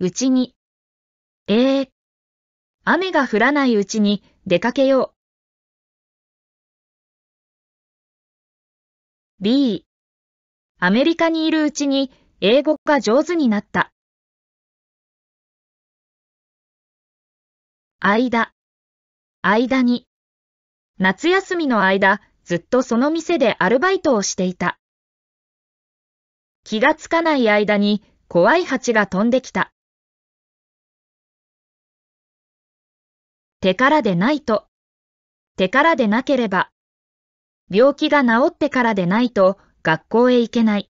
うちに。ええー、雨が降らないうちに出かけよう。B、アメリカにいるうちに英語が上手になった。間、間に。夏休みの間、ずっとその店でアルバイトをしていた。気がつかない間に怖い蜂が飛んできた。手からでないと、手からでなければ、病気が治ってからでないと学校へ行けない。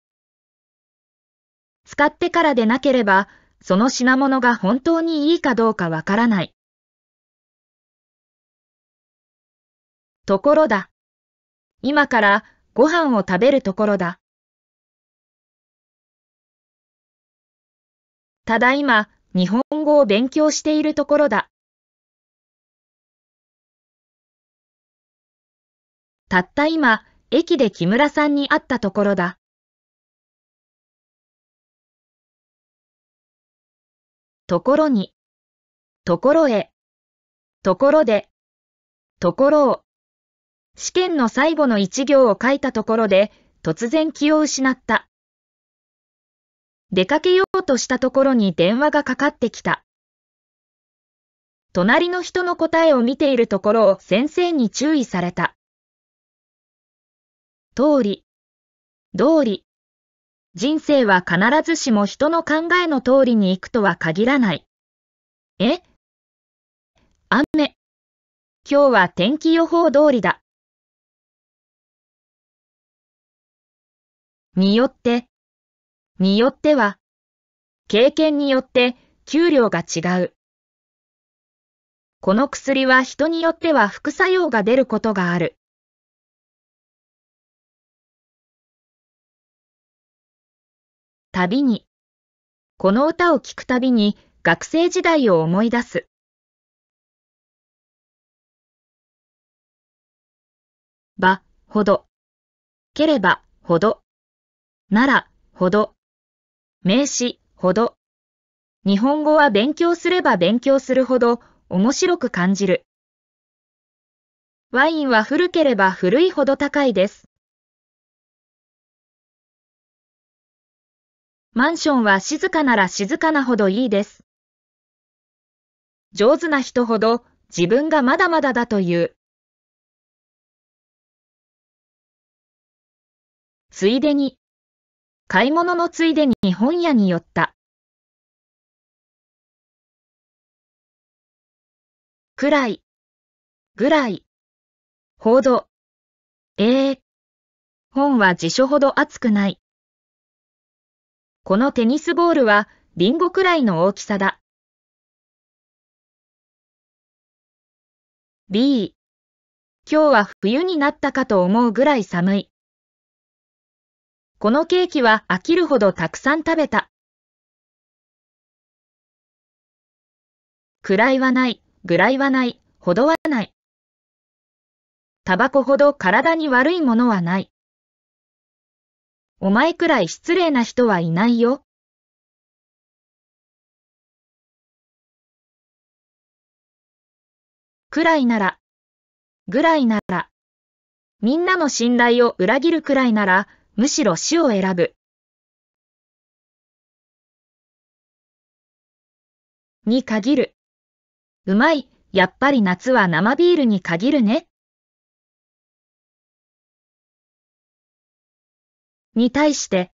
使ってからでなければ、その品物が本当にいいかどうかわからない。ところだ。今からご飯を食べるところだ。ただいま日本語を勉強しているところだ。たった今、駅で木村さんに会ったところだ。ところに、ところへ、ところで、ところを。試験の最後の一行を書いたところで、突然気を失った。出かけようとしたところに電話がかかってきた。隣の人の答えを見ているところを先生に注意された。通り、通り。人生は必ずしも人の考えの通りに行くとは限らない。え雨。今日は天気予報通りだ。によって、によっては、経験によって給料が違う。この薬は人によっては副作用が出ることがある。旅に。この歌を聴くたびに学生時代を思い出す。ば、ほど。ければ、ほど。なら、ほど。名詞、ほど。日本語は勉強すれば勉強するほど面白く感じる。ワインは古ければ古いほど高いです。マンションは静かなら静かなほどいいです。上手な人ほど自分がまだまだだという。ついでに、買い物のついでに本屋に寄った。くらい、ぐらい、ほど、ええー、本は辞書ほど熱くない。このテニスボールはリンゴくらいの大きさだ。B 今日は冬になったかと思うぐらい寒い。このケーキは飽きるほどたくさん食べた。くらいはない、ぐらいはない、ほどはない。タバコほど体に悪いものはない。お前くらい失礼な人はいないよ。くらいなら、ぐらいなら、みんなの信頼を裏切るくらいなら、むしろ死を選ぶ。に限る。うまい、やっぱり夏は生ビールに限るね。に対して、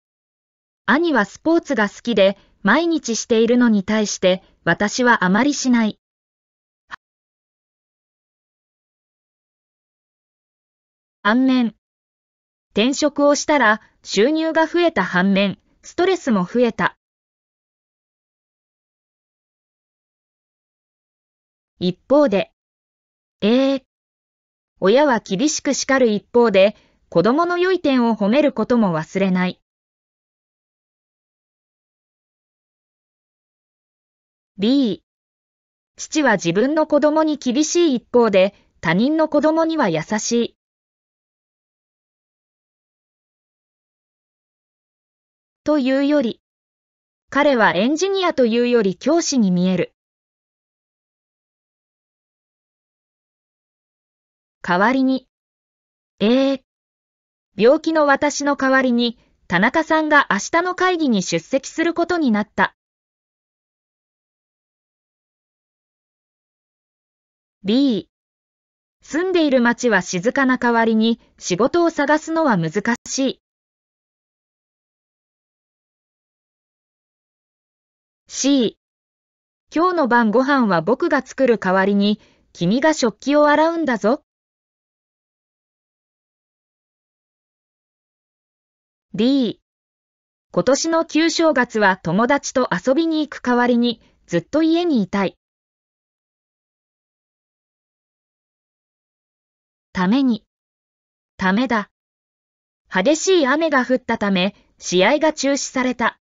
兄はスポーツが好きで毎日しているのに対して私はあまりしない。反面、転職をしたら収入が増えた反面、ストレスも増えた。一方で、ええー、親は厳しく叱る一方で、子供の良い点を褒めることも忘れない。B 父は自分の子供に厳しい一方で、他人の子供には優しい。というより、彼はエンジニアというより教師に見える。代わりに、ええー、病気の私の代わりに、田中さんが明日の会議に出席することになった。B 住んでいる町は静かな代わりに仕事を探すのは難しい。C 今日の晩ご飯は僕が作る代わりに君が食器を洗うんだぞ。D。今年の旧正月は友達と遊びに行く代わりにずっと家にいたい。ために。ためだ。激しい雨が降ったため試合が中止された。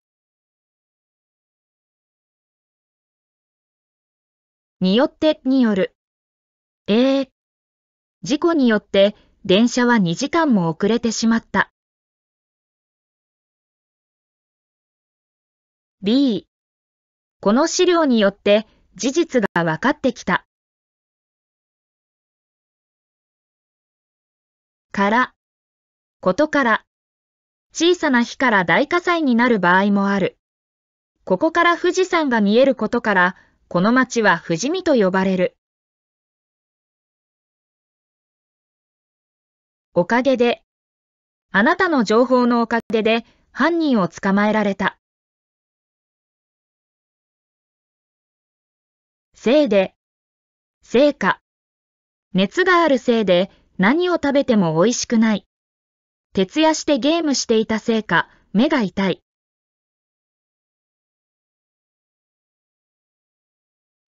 によってによる。ええー、事故によって電車は2時間も遅れてしまった。B。この資料によって事実が分かってきた。から、ことから、小さな火から大火災になる場合もある。ここから富士山が見えることから、この町は富士見と呼ばれる。おかげで、あなたの情報のおかげで犯人を捕まえられた。せいで、成果。熱があるせいで何を食べても美味しくない。徹夜してゲームしていたせいか、目が痛い。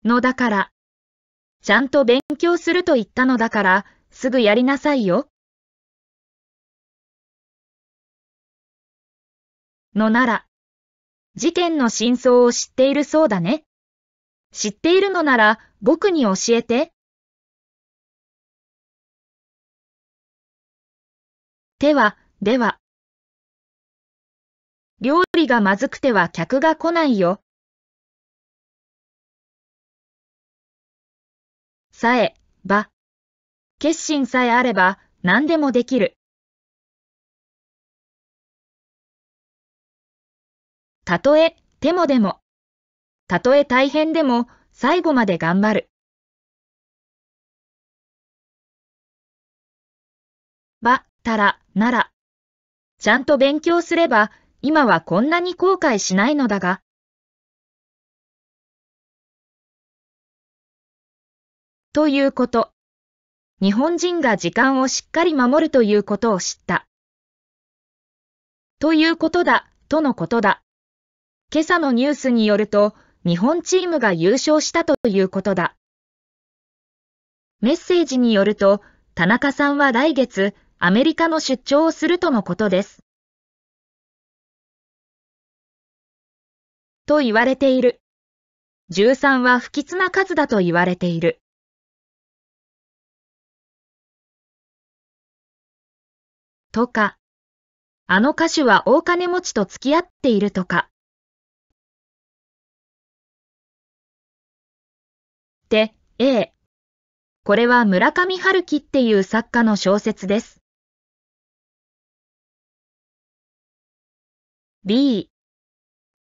のだから。ちゃんと勉強すると言ったのだから、すぐやりなさいよ。のなら、事件の真相を知っているそうだね。知っているのなら僕に教えて。では、では。料理がまずくては客が来ないよ。さえ、ば。決心さえあれば何でもできる。たとえ、手もでも。たとえ大変でも最後まで頑張る。ば、たら、なら。ちゃんと勉強すれば、今はこんなに後悔しないのだが。ということ。日本人が時間をしっかり守るということを知った。ということだ、とのことだ。今朝のニュースによると、日本チームが優勝したということだ。メッセージによると、田中さんは来月、アメリカの出張をするとのことです。と言われている。13は不吉な数だと言われている。とか、あの歌手は大金持ちと付き合っているとか。、A。これは村上春樹っていう作家の小説です。B。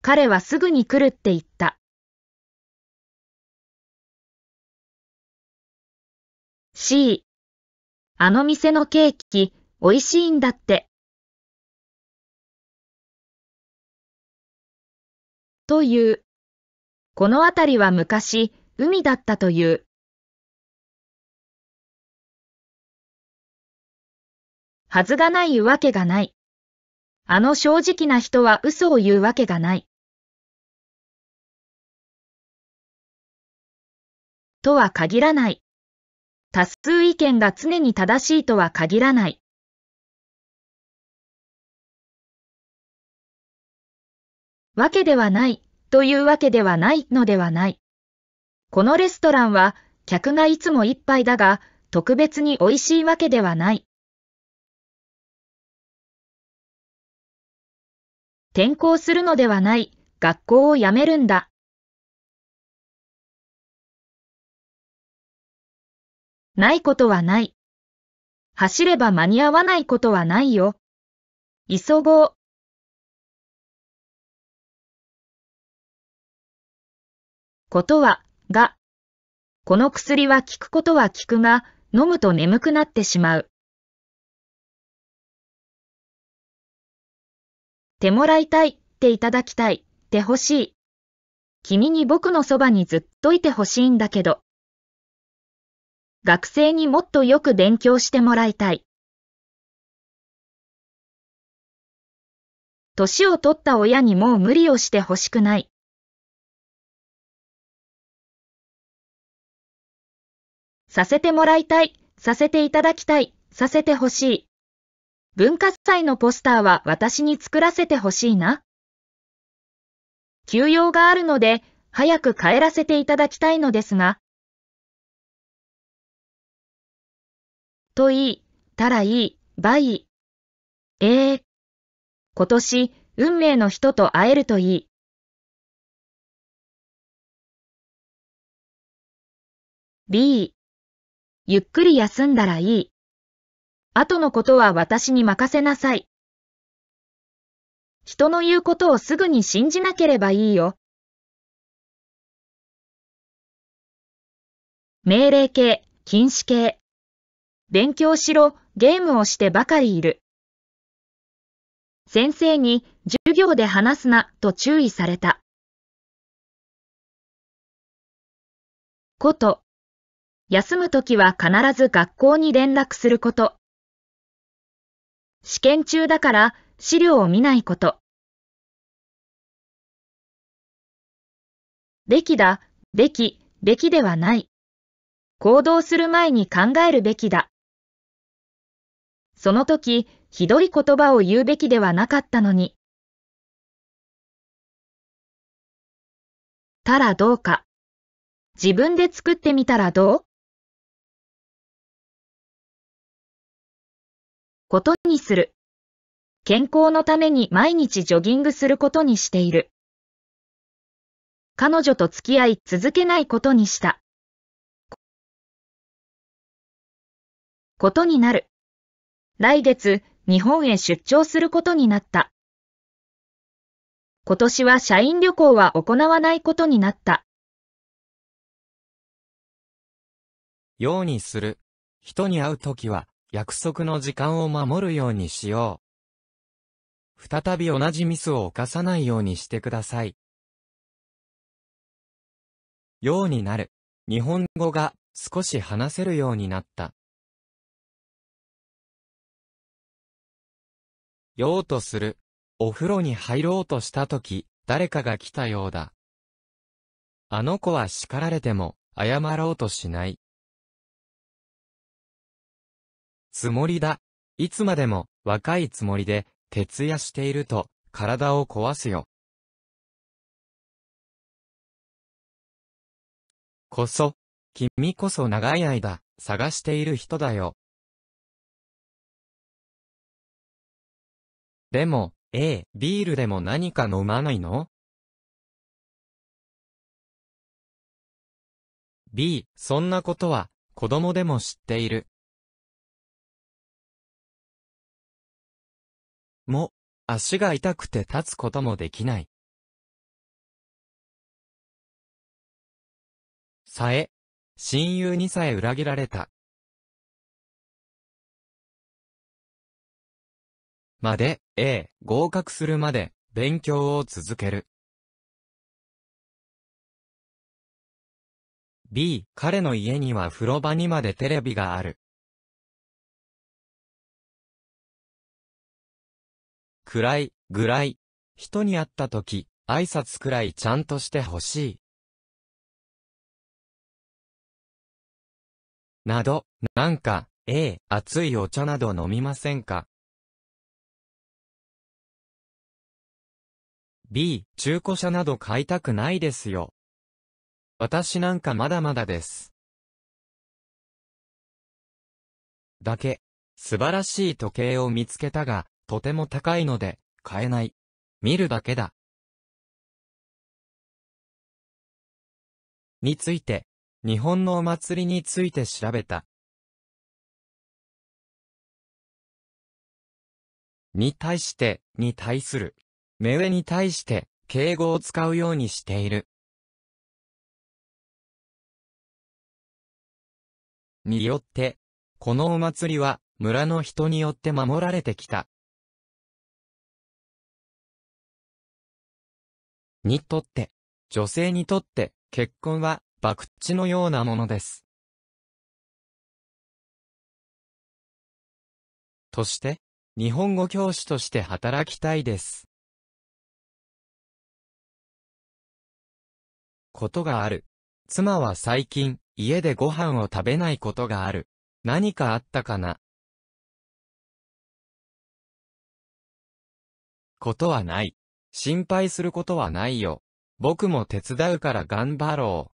彼はすぐに来るって言った。C。あの店のケーキ、美味しいんだって。という。この辺りは昔、海だったという。はずがないわけがない。あの正直な人は嘘を言うわけがない。とは限らない。多数意見が常に正しいとは限らない。わけではないというわけではないのではない。このレストランは、客がいつも一杯だが、特別に美味しいわけではない。転校するのではない、学校を辞めるんだ。ないことはない。走れば間に合わないことはないよ。急ごう。ことはが、この薬は効くことは効くが、飲むと眠くなってしまう。てもらいたい、っていただきたい、てほしい。君に僕のそばにずっといてほしいんだけど。学生にもっとよく勉強してもらいたい。年を取った親にもう無理をしてほしくない。させてもらいたい、させていただきたい、させてほしい。文化祭のポスターは私に作らせてほしいな。休養があるので、早く帰らせていただきたいのですが。と言い、たらいい、ばい。ええー、今年、運命の人と会えるといい。B ゆっくり休んだらいい。後のことは私に任せなさい。人の言うことをすぐに信じなければいいよ。命令形、禁止形。勉強しろ、ゲームをしてばかりいる。先生に、授業で話すな、と注意された。こと、休むときは必ず学校に連絡すること。試験中だから資料を見ないこと。べきだ、べき、べきではない。行動する前に考えるべきだ。そのとき、ひどい言葉を言うべきではなかったのに。たらどうか。自分で作ってみたらどうことにする。健康のために毎日ジョギングすることにしている。彼女と付き合い続けないことにした。ことになる。来月、日本へ出張することになった。今年は社員旅行は行わないことになった。ようにする。人に会うときは、約束の時間を守るようにしよう。再び同じミスを犯さないようにしてください。ようになる。日本語が少し話せるようになった。ようとする。お風呂に入ろうとしたとき、誰かが来たようだ。あの子は叱られても、謝ろうとしない。つもりだ。いつまでも若いつもりで徹夜していると体を壊すよ。こそ、君こそ長い間探している人だよ。でも、ええ、ビールでも何か飲まないの ?B、そんなことは子供でも知っている。も、足が痛くて立つこともできない。さえ、親友にさえ裏切られた。まで、A、合格するまで、勉強を続ける。B、彼の家には風呂場にまでテレビがある。くらい、ぐらい。人に会った時、挨拶くらいちゃんとしてほしい。など、なんか、ええ、熱いお茶など飲みませんか ?B、中古車など買いたくないですよ。私なんかまだまだです。だけ、素晴らしい時計を見つけたが、とても高いので、買えない。見るだけだ。について、日本のお祭りについて調べた。に対して、に対する。目上に対して、敬語を使うようにしている。によって、このお祭りは、村の人によって守られてきた。にとって、女性にとって、結婚は、博打のようなものです。として、日本語教師として働きたいです。ことがある。妻は最近、家でご飯を食べないことがある。何かあったかなことはない。心配することはないよ。僕も手伝うから頑張ろ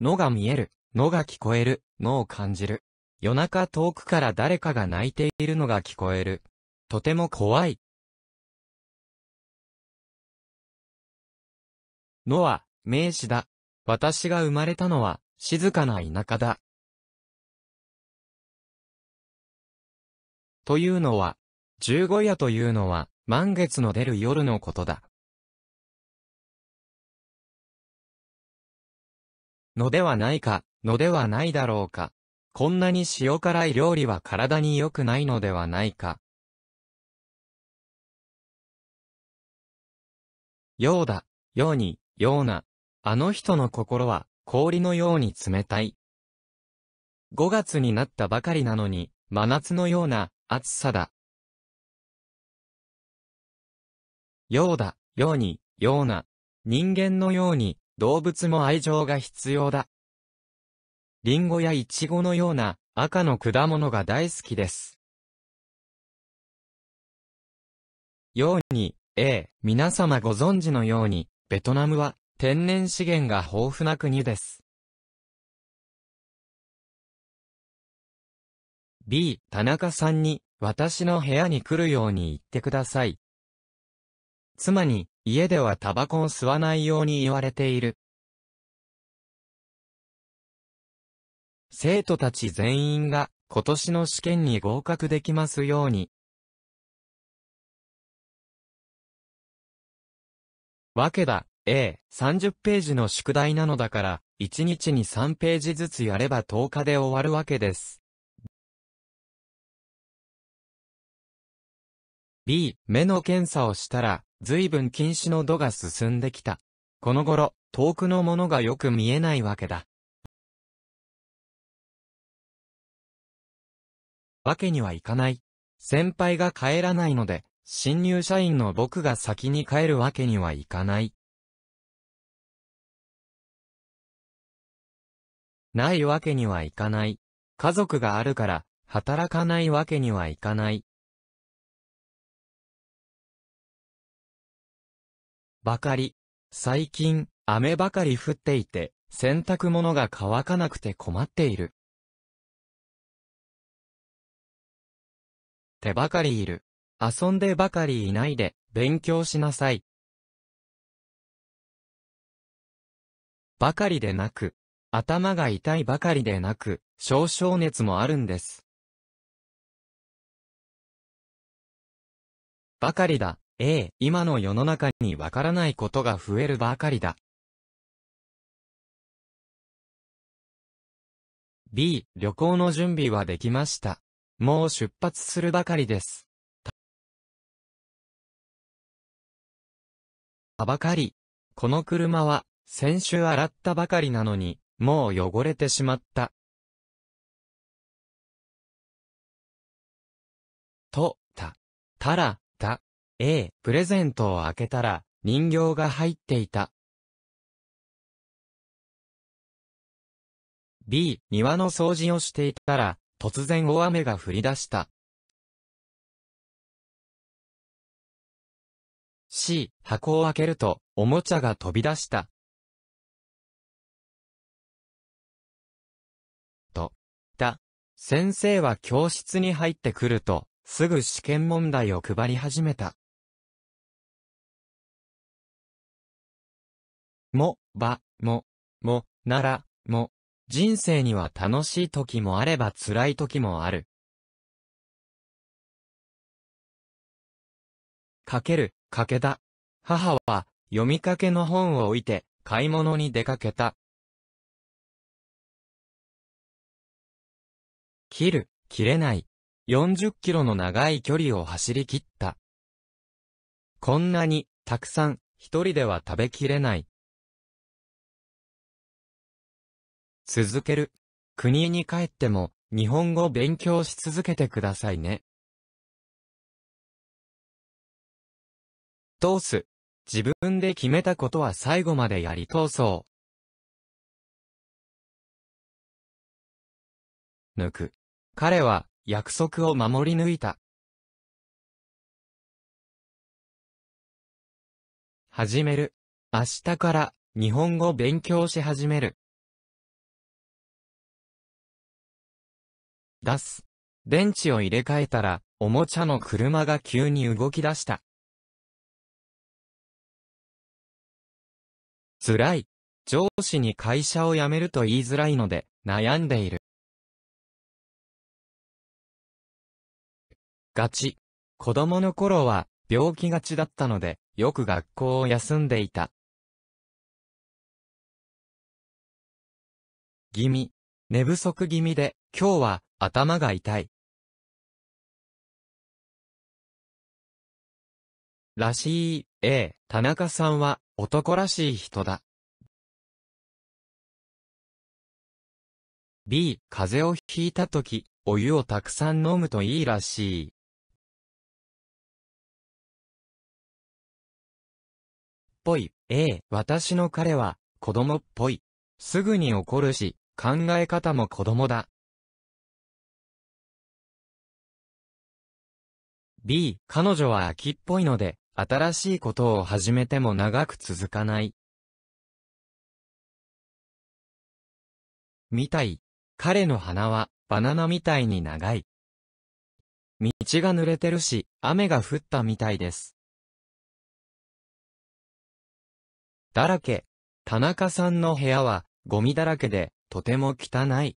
う。のが見える、のが聞こえる、のを感じる。夜中遠くから誰かが泣いているのが聞こえる。とても怖い。のは、名詞だ。私が生まれたのは、静かな田舎だ。というのは、十五夜というのは、満月の出る夜のことだ。のではないか、のではないだろうか。こんなに塩辛い料理は体に良くないのではないか。ようだ、ように、ような。あの人の心は、氷のように冷たい。5月になったばかりなのに、真夏のような、暑さだ。ようだ、ように、ような。人間のように、動物も愛情が必要だ。リンゴやイチゴのような赤の果物が大好きです。ように、ええ、皆様ご存知のように、ベトナムは天然資源が豊富な国です。B、田中さんに、私の部屋に来るように言ってください。妻に、家ではタバコを吸わないように言われている。生徒たち全員が、今年の試験に合格できますように。わけだ、A、30ページの宿題なのだから、1日に3ページずつやれば10日で終わるわけです。B、目の検査をしたら、随分近視の度が進んできた。この頃、遠くのものがよく見えないわけだ。わけにはいかない。先輩が帰らないので、新入社員の僕が先に帰るわけにはいかない。ないわけにはいかない。家族があるから、働かないわけにはいかない。ばかり。最近、雨ばかり降っていて、洗濯物が乾かなくて困っている。手ばかりいる。遊んでばかりいないで、勉強しなさい。ばかりでなく、頭が痛いばかりでなく、少々熱もあるんです。ばかりだ。ええ、今の世の中にわからないことが増えるばかりだ。B、旅行の準備はできました。もう出発するばかりです。あばかり。この車は、先週洗ったばかりなのに、もう汚れてしまった。と、た、たら、た。A、プレゼントを開けたら、人形が入っていた。B、庭の掃除をしていたら、突然大雨が降り出した。C、箱を開けると、おもちゃが飛び出した。と、だ。先生は教室に入ってくると、すぐ試験問題を配り始めた。も、ば、も、も、なら、も、人生には楽しい時もあれば辛い時もある。かける、かけた。母は、読みかけの本を置いて、買い物に出かけた。切る、切れない。40キロの長い距離を走り切った。こんなに、たくさん、一人では食べきれない。続ける。国に帰っても、日本語勉強し続けてくださいね。通す。自分で決めたことは最後までやり通そう。抜く。彼は、約束を守り抜いた。始める。明日から、日本語勉強し始める。出す。電池を入れ替えたら、おもちゃの車が急に動き出した。辛い。上司に会社を辞めると言いづらいので、悩んでいる。ガチ。子供の頃は、病気がちだったので、よく学校を休んでいた。気味。寝不足気味で、今日は、頭が痛い。らしい、ええ、田中さんは男らしい人だ。B、風邪をひいたとき、お湯をたくさん飲むといいらしい。ぽい、A、私の彼は子供っぽい。すぐに怒るし、考え方も子供だ。B、彼女は秋っぽいので、新しいことを始めても長く続かない。みたい。彼の鼻は、バナナみたいに長い。道が濡れてるし、雨が降ったみたいです。だらけ。田中さんの部屋は、ゴミだらけで、とても汚い。